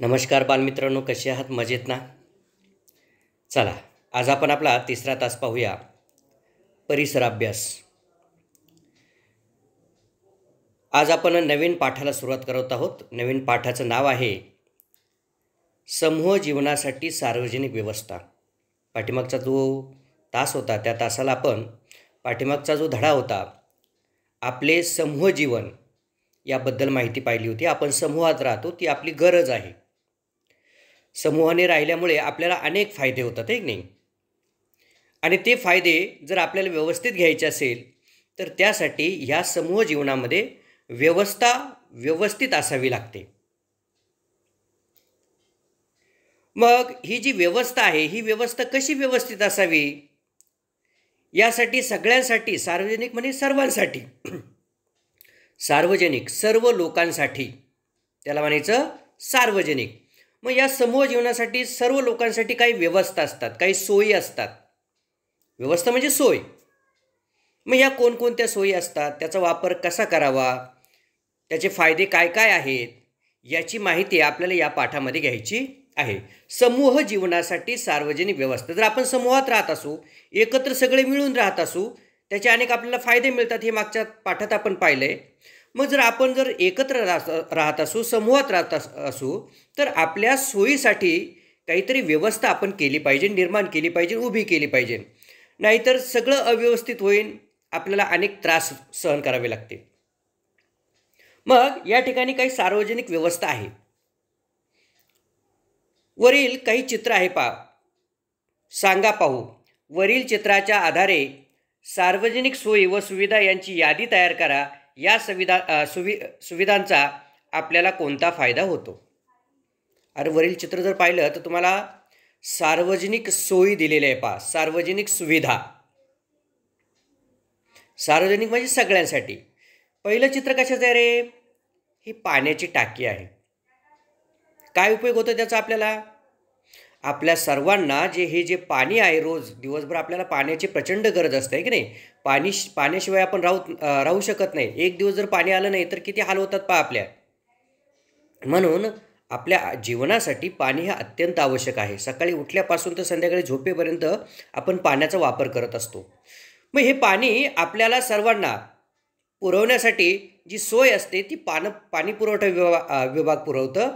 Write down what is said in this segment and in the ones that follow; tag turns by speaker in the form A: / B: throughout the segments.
A: नमस्कार बालमित्रांनो कसे आहात मजेत ना चला आज आपण आपला तिसरा तास पाहूया परिसराभ्यास आज आपण नवीन पाठाला सुरुवात करत आहोत नवीन पाठाचं नाव आहे समूह जीवनासाठी सार्वजनिक व्यवस्था पाठीमागचा जो तास होता त्या तासाला आपण पाठीमागचा जो धडा होता आपले समूह जीवन याबद्दल माहिती पाहिली होती आपण समूहात राहतो ती आपली गरज आहे समूहाने राहिल्यामुळे आपल्याला अनेक फायदे होतात एक नाही आणि ते फायदे जर आपल्याला व्यवस्थित घ्यायचे असेल तर त्यासाठी ह्या समूह जीवनामध्ये व्यवस्था व्यवस्थित असावी लागते मग ही जी व्यवस्था आहे ही व्यवस्था कशी व्यवस्थित असावी यासाठी सगळ्यांसाठी सार्वजनिक म्हणजे सर्वांसाठी सार्वजनिक सर्व लोकांसाठी त्याला म्हणायचं सार्वजनिक मग या समूह जीवनासाठी सर्व लोकांसाठी काही व्यवस्था असतात काही सोयी असतात व्यवस्था म्हणजे सोय मग या कोणकोणत्या सोयी असतात त्याचा वापर कसा करावा त्याचे फायदे काय काय आहेत याची माहिती आपल्याला या पाठामध्ये घ्यायची आहे समूह जीवनासाठी सार्वजनिक व्यवस्था जर आपण समूहात राहत असू एकत्र सगळे मिळून राहत असू त्याचे अनेक आपल्याला फायदे मिळतात हे मागच्या पाठात आपण पाहिलं आहे मग जर आपण जर एकत्र राहत असू समूहात राहत असू तर आपल्या सोयीसाठी काहीतरी व्यवस्था आपण केली पाहिजे निर्माण केली पाहिजे उभी केली पाहिजे नाहीतर सगळं अव्यवस्थित होईल आपल्याला अनेक त्रास सहन करावे लागतील मग या ठिकाणी काही सार्वजनिक व्यवस्था आहे वरील काही चित्र आहे पा सांगा पाहू वरील चित्राच्या आधारे सार्वजनिक सोयी व सुविधा यांची यादी तयार करा या सुविधा सुवि सुविधांचा आपल्याला कोणता फायदा होतो अरे वरील चित्र जर पाहिलं तर तुम्हाला सार्वजनिक सोयी दिलेल्या आहे पा सार्वजनिक सुविधा सार्वजनिक म्हणजे सगळ्यांसाठी पहिलं चित्र कशाचं आहे रे ही पाण्याची टाकी आहे काय उपयोग होतो त्याचा आपल्याला आपल्या सर्वांना जे हे जे पाणी आहे रोज दिवसभर आपल्याला पाण्याची प्रचंड गरज असते की नाही पाणी पाण्याशिवाय आपण राहू राहू शकत नाही एक दिवस जर पाणी आलं नाही तर किती हाल होतात पा आपल्या म्हणून आपल्या जीवनासाठी पाणी हे अत्यंत आवश्यक आहे सकाळी उठल्यापासून तर संध्याकाळी झोपेपर्यंत आपण पाण्याचा वापर करत असतो मग हे पाणी आपल्याला सर्वांना पुरवण्यासाठी जी सोय असते ती पान पाणी पुरवठा विभाग विभाग पुरवतं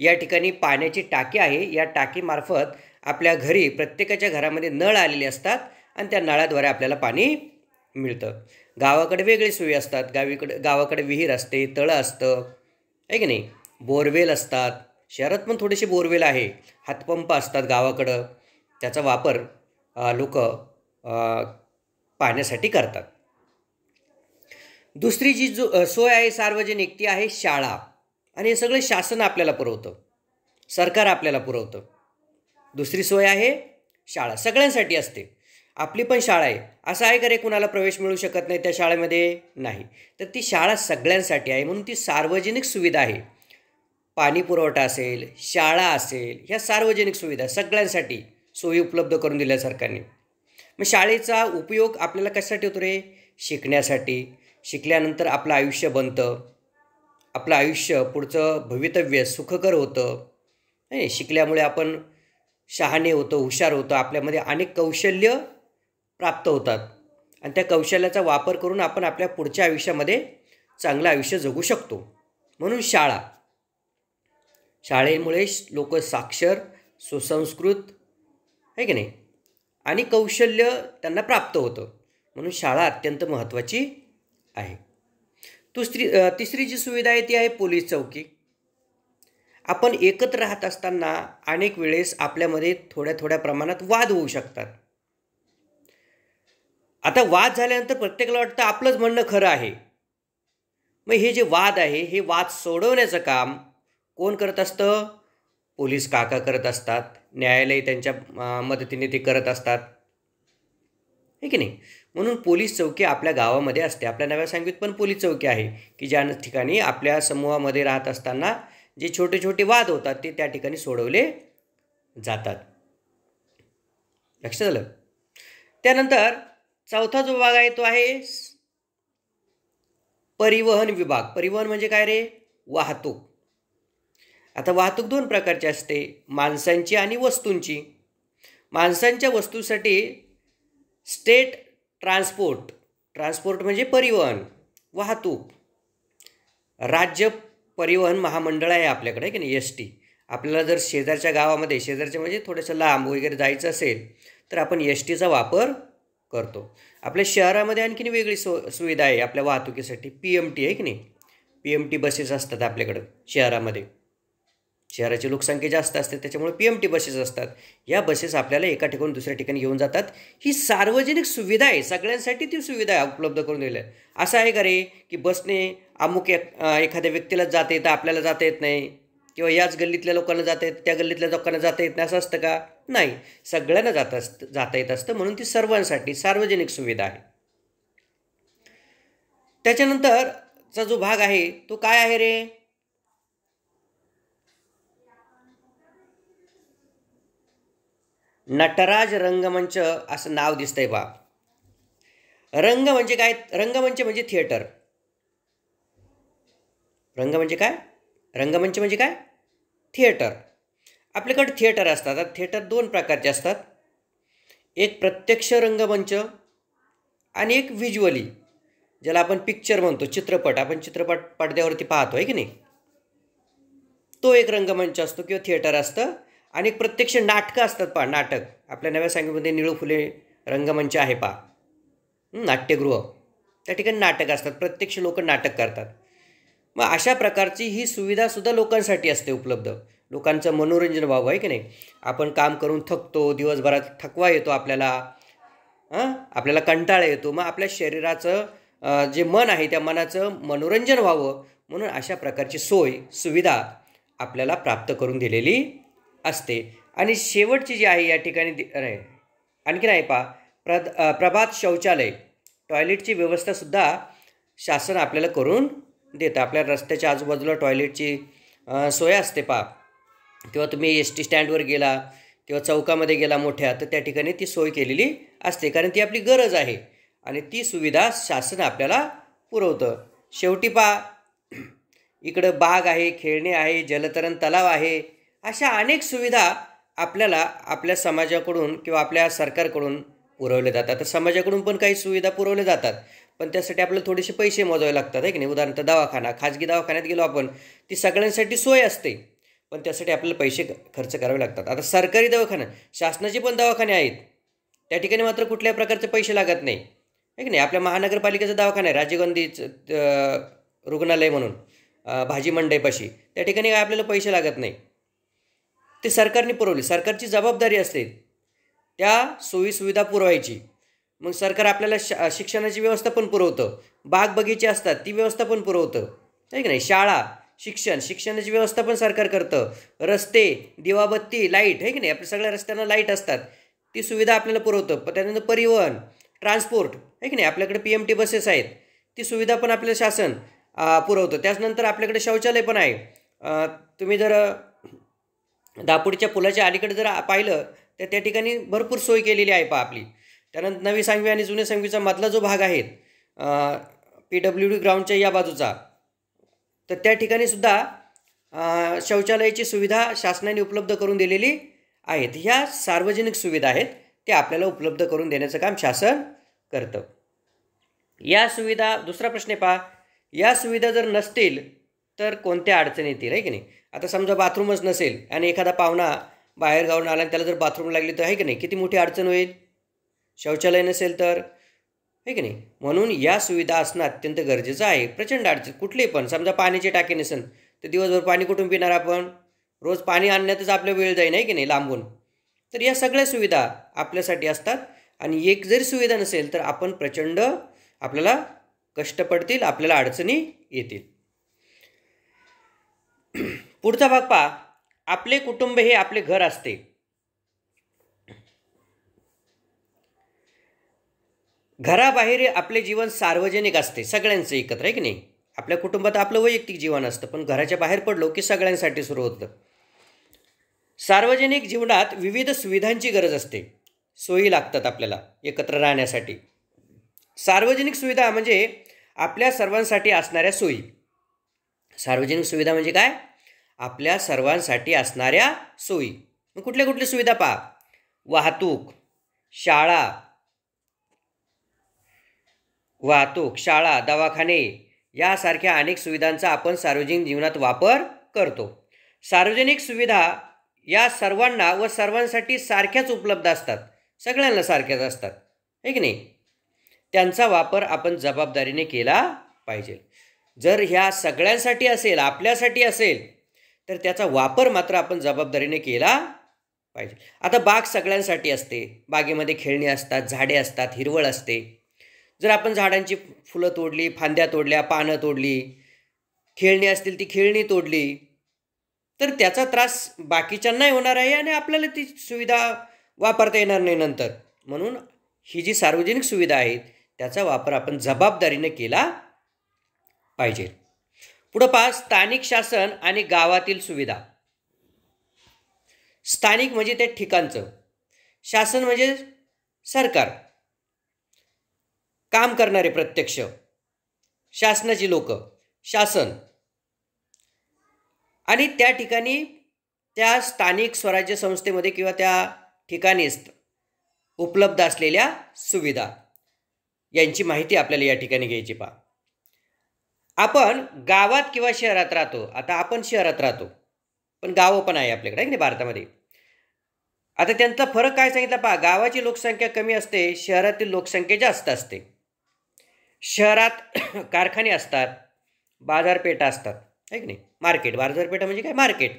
A: या ठिकाणी पाण्याची टाकी आहे या टाकीमार्फत आपल्या घरी प्रत्येकाच्या घरामध्ये नळ आलेले असतात आणि त्या नळाद्वारे आपल्याला पाणी मिळतं गावाकडे वेगळी सोयी असतात गावीकडे गावाकडे विहीर असते तळं असतं आहे की नाही बोरवेल असतात शहरात पण थोडेसे बोरवेल आहे हातपंप असतात गावाकडं त्याचा वापर लोक पाण्यासाठी करतात दुसरी जी जो सोय आहे सार्वजनिक ती आहे शाळा आणि हे सगळं शासन आपल्याला पुरवतं सरकार आपल्याला पुरवतं दुसरी सोय आहे शाळा सगळ्यांसाठी असते आपली पण शाळा आहे असं आहे का रे कुणाला प्रवेश मिळू शकत नाही त्या शाळेमध्ये नाही तर ती शाळा सगळ्यांसाठी आहे म्हणून ती सार्वजनिक सुविधा आहे पाणी पुरवठा असेल शाळा असेल ह्या सार्वजनिक सुविधा सगळ्यांसाठी सोयी उपलब्ध करून दिल्या सरकारने मग शाळेचा उपयोग आपल्याला कशासाठी होतो रे शिकण्यासाठी शिकल्यानंतर आपलं आयुष्य बनतं आपलं आयुष्य पुढचं भवितव्य सुखकर होतं नाही शिकल्यामुळे आपण शहाणे होतो हुशार होतो आपल्यामध्ये अनेक कौशल्य प्राप्त होतात आणि त्या कौशल्याचा वापर करून आपण आपल्या पुढच्या आयुष्यामध्ये चांगलं आयुष्य जगू शकतो म्हणून शाळा शाळेमुळे लोक साक्षर सुसंस्कृत आहे की नाही आणि कौशल्य त्यांना प्राप्त होतं म्हणून शाळा अत्यंत महत्त्वाची आहे दुसरी तिसरी जी सुविधा आहे ती आहे पोलीस चौकी आपण एकत्र राहत असताना अनेक वेळेस आपल्यामध्ये थोड्या थोड्या प्रमाणात वाद होऊ शकतात आता वाद झाल्यानंतर प्रत्येकाला वाटतं आपलंच म्हणणं खरं आहे मग हे जे वाद आहे हे वाद सोडवण्याचं काम कोण करत असतं पोलीस काका करत असतात न्यायालय त्यांच्या मदतीने ते करत असतात हे की नाही म्हणून पोलीस चौकी आपल्या गावामध्ये असते आपल्या नव्या सांगवीत पण पोलीस चौकी आहे की ज्या ठिकाणी आपल्या समूहामध्ये राहत असताना जे छोटे छोटे वाद होतात ते त्या ठिकाणी सोडवले जातात लक्षात झालं त्यानंतर चौथा जो विभाग आहे तो आहे परिवहन विभाग परिवहन म्हणजे काय रे वाहतूक आता वाहतूक दोन प्रकारची असते माणसांची आणि वस्तूंची माणसांच्या वस्तूसाठी स्टेट ट्रान्सपोर्ट ट्रान्सपोर्ट म्हणजे परिवहन वाहतूक राज्य परिवहन महामंडळ आहे आपल्याकडे की नाही एस टी आपल्याला जर शेजारच्या गावामध्ये शेजारच्या म्हणजे थोडंसं लांब वगैरे जायचं असेल तर आपण एस टीचा वापर करतो आपल्या शहरामध्ये आणखीन वेगळी सु सुविधा आहे आपल्या वाहतुकीसाठी पी एम टी आहे की नाही पी एम टी बसेस असतात आपल्याकडं शहरामध्ये शहराची लोकसंख्या जास्त असते त्याच्यामुळे पी एम टी बसेस असतात या बसेस आपल्याला एका ठिकाणी दुसऱ्या ठिकाणी घेऊन जातात ही सार्वजनिक सुविधा आहे सगळ्यांसाठी ती सुविधा उपलब्ध करून दिली आहे असं आहे का रे की बसने अमुक एखाद्या व्यक्तीला जाता येतं आपल्याला जाता येत नाही किंवा याच गल्लीतल्या लोकांना जाता येत त्या गल्लीतल्या लोकांना जाता येत नाही असं असतं का नाही सगळ्यांना जात असतं जाता येत असतं म्हणून ती सर्वांसाठी सार्वजनिक सुविधा आहे त्याच्यानंतरचा जो भाग आहे तो काय आहे रे नटराज रंगमंच असं नाव दिसतंय बा रंग म्हणजे काय रंगमंच म्हणजे, म्हणजे थिएटर रंग म्हणजे काय रंगमंच म्हणजे, म्हणजे काय थिएटर आपल्याकडे थिएटर असतात थिएटर दोन प्रकारचे असतात एक प्रत्यक्ष रंगमंच आणि एक व्हिज्युअली ज्याला आपण पिक्चर म्हणतो चित्रपट आपण चित्रपट पडद्यावरती पाहतो आहे की नाही तो एक रंगमंच असतो किंवा थिएटर असतं एक प्रत्यक्ष नाटकं असतात पहा नाटक आपल्या नव्या सांगीमध्ये निळू फुले रंगमंच आहे पा नाट्यगृह त्या ठिकाणी नाटक असतात प्रत्यक्ष लोक नाटक करतात मग अशा प्रकारची ही सुविधासुद्धा लोकांसाठी असते उपलब्ध लोकांचं मनोरंजन व्हावं आहे की नाही आपण काम करून थकतो दिवसभरात थकवा येतो आपल्याला हां आपल्याला कंटाळा येतो मग आपल्या शरीराचं जे मन आहे त्या मनाचं मनोरंजन व्हावं म्हणून अशा प्रकारची सोय सुविधा आपल्याला प्राप्त करून दिलेली असते आणि शेवटची जी आहे या ठिकाणी आणखीन आहे पा प्रभात शौचालय टॉयलेटची व्यवस्थासुद्धा शासन आपल्याला करून देतं आपल्या रस्त्याच्या आजूबाजूला टॉयलेटची सोय असते पा किंवा तुम्ही एस टी स्टँडवर गेला किंवा चौकामध्ये गेला मोठ्या तर त्या ठिकाणी ती सोय केलेली असते कारण ती आपली गरज आहे आणि ती सुविधा शासन आपल्याला पुरवतं शेवटी पा इकडं बाग आहे खेळणे आहे जलतरण तलाव आहे अशा अनेक सुविधा आपल्याला आपल्या समाजाकडून किंवा आपल्या सरकारकडून पुरवल्या जातात तर समाजाकडून पण काही सुविधा पुरवल्या जातात पण त्यासाठी आपल्याला थोडेसे पैसे मोजावे लागतात आहे की नाही उदाहरणार्थ दवाखाना खाजगी दवाखान्यात गेलो आपण ती सगळ्यांसाठी सोय असते पण त्यासाठी आपल्याला पैसे खर्च करावे लागतात आता सरकारी दवाखाना शासनाचे पण दवाखाने आहेत त्या ठिकाणी मात्र कुठल्याही प्रकारचे पैसे लागत नाही आहे की नाही आपल्या महानगरपालिकेचा दवाखाना आहे राजीव गांधीचं रुग्णालय म्हणून भाजी मंडईपाशी त्या ठिकाणी काय आपल्याला पैसे लागत नाही ते सरकारने पुरवले सरकारची जबाबदारी असते त्या सोयीसुविधा पुरवायची मग सरकार आपल्याला श शिक्षणाची व्यवस्था पण पुरवतं बाग बगीचे असतात ती व्यवस्था पण पुरवतं आहे की नाही शाळा शिक्षण शिक्षणाची व्यवस्था पण सरकार करतं रस्ते दिवाबत्ती लाईट आहे की नाही आपल्या सगळ्या रस्त्यांना लाईट असतात ती सुविधा आपल्याला पुरवतं प त्यानंतर परिवहन ट्रान्सपोर्ट आहे की नाही आपल्याकडे पी एम टी बसेस आहेत ती सुविधा पण आपल्याला शासन पुरवतं त्याचनंतर आपल्याकडे शौचालय पण आहे तुम्ही जर दापोडीच्या पुलाच्या अलीकडे जर पाहिलं तर त्या ठिकाणी भरपूर सोय केलेली आहे पहा आपली त्यानंतर नवी सांगवी आणि जुने सांगवीचा मधला जो भाग आहे पी डब्ल्यू डी ग्राउंडच्या या बाजूचा तर त्या ठिकाणी सुद्धा शौचालयाची सुविधा शासनाने उपलब्ध करून दिलेली आहेत ह्या सार्वजनिक सुविधा आहेत त्या आपल्याला उपलब्ध करून देण्याचं काम शासन करतं या सुविधा दुसरा प्रश्न आहे पहा या सुविधा जर नसतील तर कोणत्या अडचणी येतील आहे की नाही आता समजा बाथरूमच नसेल आणि एखादा पाहुणा बाहेर गावून आला आणि त्याला जर बाथरूम लागली तर आहे की नाही किती मोठी अडचण होईल शौचालय नसेल तर है की नाही म्हणून या सुविधा असणं अत्यंत गरजेचं आहे प्रचंड अडचण कुठली पण समजा पाण्याचे टाकी नसेल तर दिवसभर पाणी कुठून पिणार आपण रोज पाणी आणण्यातच आपल्या वेळ जाईल आहे की नाही लांबून तर या सगळ्या सुविधा आपल्यासाठी असतात आणि एक जरी सुविधा नसेल तर आपण प्रचंड आपल्याला कष्ट पडतील आपल्याला अडचणी येतील पुढचा भाग पहा आपले कुटुंब हे आपले घर असते घराबाहेर आपले जीवन सार्वजनिक असते सगळ्यांचं एकत्र आहे की नाही आपल्या कुटुंबात आपलं वैयक्तिक जीवन असतं पण घराच्या बाहेर पडलो की सगळ्यांसाठी सुरू होतं सार्वजनिक जीवनात विविध सुविधांची गरज असते सोयी लागतात आपल्याला एकत्र राहण्यासाठी सार्वजनिक सुविधा म्हणजे आपल्या सर्वांसाठी असणाऱ्या सोयी सार्वजनिक सुविधा म्हणजे काय आपल्या सर्वांसाठी असणाऱ्या सोयी मग कुठल्या कुठल्या सुविधा पहा वाहतूक शाळा वाहतूक शाळा दवाखाने यासारख्या अनेक सुविधांचा आपण सार्वजनिक जीवनात वापर करतो सार्वजनिक सुविधा या सर्वांना व सर्वांसाठी सारख्याच उपलब्ध असतात सगळ्यांना सारख्याच असतात आहे की नाही त्यांचा वापर आपण जबाबदारीने केला पाहिजे जर ह्या सगळ्यांसाठी असेल आपल्यासाठी असेल तर त्याचा वापर मात्र आपण जबाबदारीने केला पाहिजे आता बाग सगळ्यांसाठी असते बागेमध्ये खेळणी असतात झाडे असतात हिरवळ असते जर आपण झाडांची फुलं तोडली फांद्या तोडल्या पानं तोडली खेळणी असतील ती खेळणी तोडली तर त्याचा त्रास बाकीच्यांनाही होणार आहे आणि आपल्याला ती सुविधा वापरता येणार नाही नंतर म्हणून ही जी सार्वजनिक सुविधा आहे त्याचा वापर आपण जबाबदारीने केला पाहिजे पुढं पहा स्थानिक शासन आणि गावातील सुविधा स्थानिक म्हणजे त्या ठिकाणचं शासन म्हणजे सरकार काम करणारे प्रत्यक्ष शासनाची लोक शासन आणि त्या ठिकाणी त्या स्थानिक स्वराज्य संस्थेमध्ये किंवा त्या ठिकाणी उपलब्ध असलेल्या सुविधा यांची माहिती आपल्याला या ठिकाणी घ्यायची पहा आपण गावात किंवा शहरात राहतो आता आपण शहरात राहतो पण गावं पण आहे आपल्याकडे आहे की भारतामध्ये आता त्यांचा फरक काय सांगितला पहा गावाची लोकसंख्या कमी असते शहरातील लोकसंख्या जास्त असते शहरात कारखाने असतात बाजारपेठा असतात आहे की नाही मार्केट बाजारपेठा म्हणजे काय मार्केट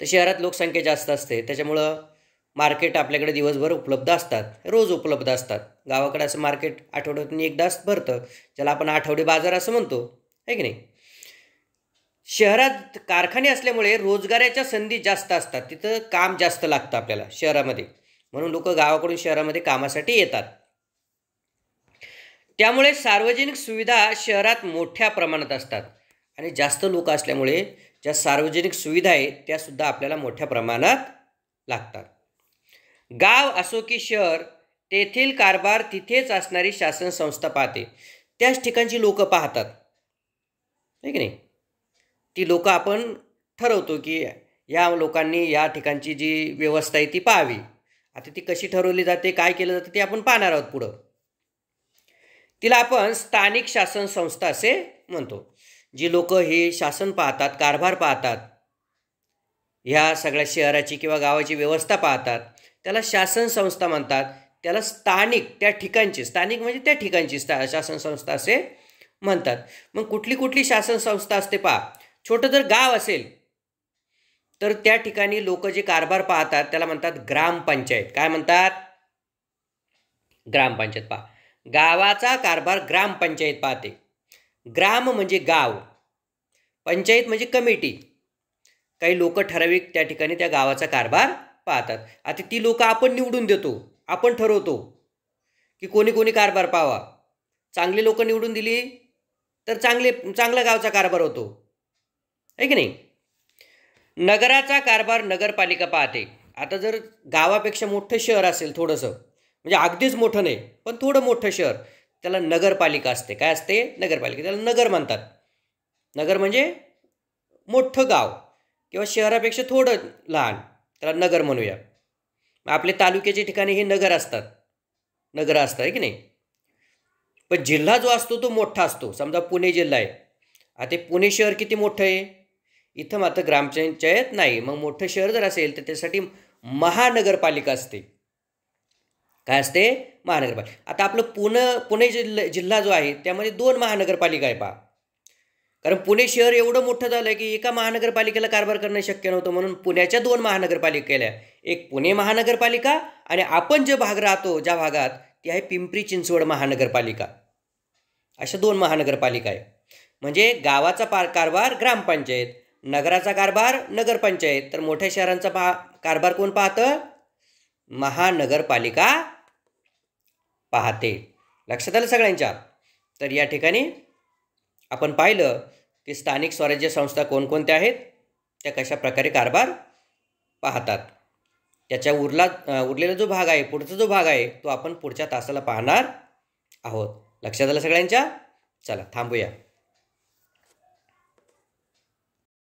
A: तर शहरात लोकसंख्या जास्त असते त्याच्यामुळं मार्केट आपल्याकडे दिवसभर उपलब्ध असतात रोज उपलब्ध असतात गावाकडे असं मार्केट आठवड्यातून एकदाच भरतं ज्याला आपण आठवडे बाजार असं म्हणतो आहे की नाही शहरात कारखाने असल्यामुळे रोजगाराच्या संधी जास्त असतात तिथं काम जास्त लागतं आपल्याला शहरामध्ये म्हणून लोक गावाकडून शहरामध्ये कामासाठी येतात त्यामुळे सार्वजनिक सुविधा शहरात मोठ्या प्रमाणात असतात आणि जास्त लोक असल्यामुळे ज्या सार्वजनिक सुविधा आहेत त्यासुद्धा आपल्याला मोठ्या प्रमाणात लागतात गाव असो की शहर तेथील कारभार तिथेच असणारी शासन संस्था पाहते त्याच ठिकाणची लोक पाहतात आहे की नाही ती लोकं आपण ठरवतो की या लोकांनी या ठिकाणची जी व्यवस्था आहे ती पाहावी आता ती कशी ठरवली जाते काय केलं जातं ते आपण पाहणार आहोत पुढं तिला आपण स्थानिक शासन संस्था असे म्हणतो जी लोक हे शासन पाहतात कारभार पाहतात ह्या सगळ्या शहराची किंवा गावाची व्यवस्था पाहतात त्याला शासन संस्था म्हणतात त्याला स्थानिक त्या ठिकाणची स्थानिक म्हणजे त्या ठिकाणची स्था शासन संस्था असे म्हणतात मग कुठली कुठली शासन संस्था असते पहा छोटं जर गाव असेल तर त्या ठिकाणी लोक जे कारभार पाहतात त्याला म्हणतात ग्रामपंचायत काय म्हणतात ग्रामपंचायत पा गावाचा कारभार ग्रामपंचायत पाहते ग्राम म्हणजे गाव पंचायत म्हणजे कमिटी काही लोक ठराविक त्या ठिकाणी त्या गावाचा कारभार पाहतात आता ती लोकं आपण निवडून देतो आपण ठरवतो की कोणी कोणी कारभार पावा चांगले लोक निवडून दिली तर चांगले चांगला गावचा कारभार होतो आहे की नाही नगराचा कारभार नगरपालिका पाहते आता जर गावापेक्षा मोठं शहर असेल थोडंसं म्हणजे अगदीच मोठं नाही पण थोडं मोठं शहर त्याला नगरपालिका असते काय असते नगरपालिका त्याला नगर म्हणतात नगर म्हणजे मोठं गाव किंवा शहरापेक्षा थोडं लहान त्याला नगर म्हणूया मग आपले तालुक्याचे ठिकाणी हे नगर असतात नगर असतात आहे की नाही पण जिल्हा जो असतो तो मोठा असतो समजा पुणे जिल्हा आहे आता पुणे शहर किती मोठं आहे इथं मात्र ग्रामपंचायत नाही मग मोठं शहर जर असेल तर त्यासाठी महानगरपालिका असते काय असते महानगरपालिका आता आपलं पुणे पुणे जिल्हा जिल्हा जो आहे त्यामध्ये दोन महानगरपालिका आहे पहा कारण पुणे शहर एवढं मोठं झालं आहे की एका महानगरपालिकेला कारभार करणं शक्य नव्हतं म्हणून पुण्याच्या दोन महानगरपालिकेल्या एक पुणे महानगरपालिका आणि आपण जे भाग राहतो ज्या भागात ती आहे पिंपरी चिंचवड महानगरपालिका अशा दोन महानगरपालिका आहे म्हणजे गावाचा पार कारभार ग्रामपंचायत नगराचा कारभार नगरपंचायत तर मोठ्या शहरांचा पा कारभार कोण पाहतं महानगरपालिका पाहते लक्षात आलं सगळ्यांच्या तर या ठिकाणी आपण पाहिलं की स्थानिक स्वराज्य संस्था कोणकोणत्या आहेत त्या कशा प्रकारे कारभार पाहतात त्याच्या उरला उरलेला जो भाग आहे पुढचा जो भाग आहे तो आपण पुढच्या तासाला पाहणार आहोत लक्षात आलं सगळ्यांच्या चला थांबूया